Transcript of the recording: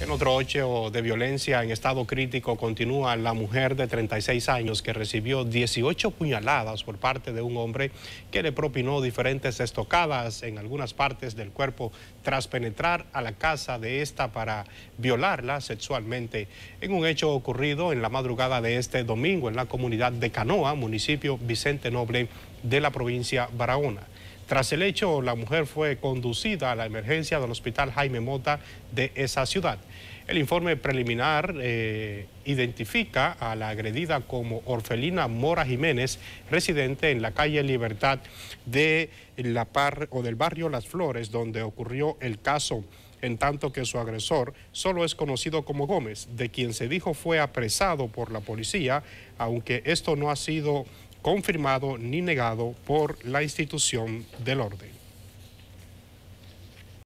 En otro hecho de violencia en estado crítico continúa la mujer de 36 años que recibió 18 puñaladas por parte de un hombre que le propinó diferentes estocadas en algunas partes del cuerpo tras penetrar a la casa de esta para violarla sexualmente en un hecho ocurrido en la madrugada de este domingo en la comunidad de Canoa, municipio Vicente Noble de la provincia Barahona. Tras el hecho, la mujer fue conducida a la emergencia del hospital Jaime Mota de esa ciudad. El informe preliminar eh, identifica a la agredida como Orfelina Mora Jiménez, residente en la calle Libertad de la par, o del barrio Las Flores, donde ocurrió el caso en tanto que su agresor solo es conocido como Gómez, de quien se dijo fue apresado por la policía, aunque esto no ha sido confirmado ni negado por la institución del orden.